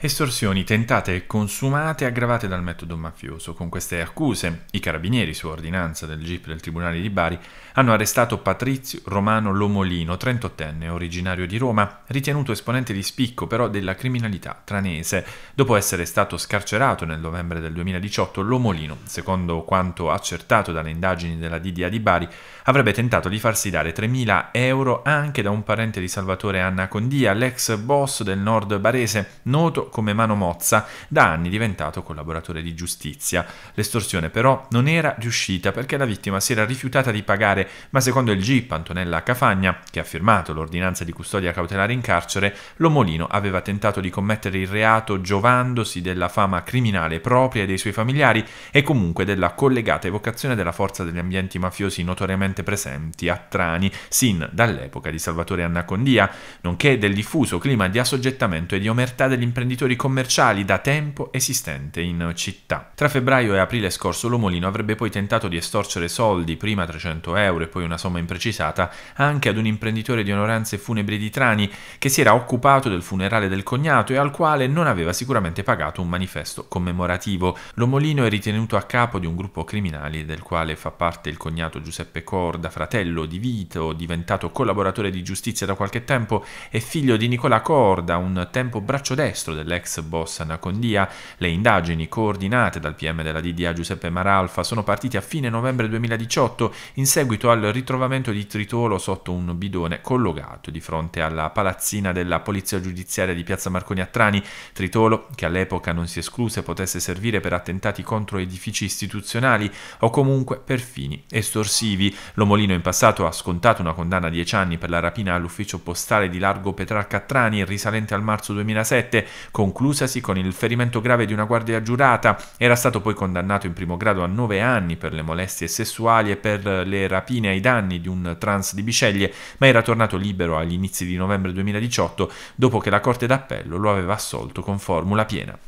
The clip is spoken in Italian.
Estorsioni tentate e consumate aggravate dal metodo mafioso. Con queste accuse, i carabinieri, su ordinanza del GIP del Tribunale di Bari, hanno arrestato Patrizio Romano Lomolino, 38enne, originario di Roma, ritenuto esponente di spicco però della criminalità tranese. Dopo essere stato scarcerato nel novembre del 2018, Lomolino, secondo quanto accertato dalle indagini della DDA di Bari, avrebbe tentato di farsi dare 3.000 euro anche da un parente di Salvatore Anna Condia, l'ex boss del nord barese, noto come mano mozza, da anni diventato collaboratore di giustizia. L'estorsione però non era riuscita perché la vittima si era rifiutata di pagare, ma secondo il GIP Antonella Cafagna, che ha firmato l'ordinanza di custodia cautelare in carcere, l'omolino aveva tentato di commettere il reato giovandosi della fama criminale propria dei suoi familiari e comunque della collegata evocazione della forza degli ambienti mafiosi notoriamente presenti a Trani sin dall'epoca di Salvatore Anacondia, nonché del diffuso clima di assoggettamento e di omertà dell'imprenditore imprenditori commerciali da tempo esistente in città. Tra febbraio e aprile scorso l'omolino avrebbe poi tentato di estorcere soldi, prima 300 euro e poi una somma imprecisata, anche ad un imprenditore di onoranze funebri di Trani che si era occupato del funerale del cognato e al quale non aveva sicuramente pagato un manifesto commemorativo. L'omolino è ritenuto a capo di un gruppo criminale del quale fa parte il cognato Giuseppe Corda, fratello di Vito, diventato collaboratore di giustizia da qualche tempo e figlio di Nicola Corda, un tempo braccio destro del dell'ex boss Anacondia. Le indagini coordinate dal PM della DDA Giuseppe Maralfa sono partite a fine novembre 2018 in seguito al ritrovamento di tritolo sotto un bidone collocato di fronte alla palazzina della Polizia Giudiziaria di Piazza Marconi a Trani, tritolo che all'epoca non si escluse potesse servire per attentati contro edifici istituzionali o comunque per fini estorsivi. L'omolino in passato ha scontato una condanna a 10 anni per la rapina all'ufficio postale di Largo Petrarca a Trani risalente al marzo 2007 conclusasi con il ferimento grave di una guardia giurata. Era stato poi condannato in primo grado a nove anni per le molestie sessuali e per le rapine ai danni di un trans di Biceglie, ma era tornato libero agli inizi di novembre 2018 dopo che la Corte d'Appello lo aveva assolto con formula piena.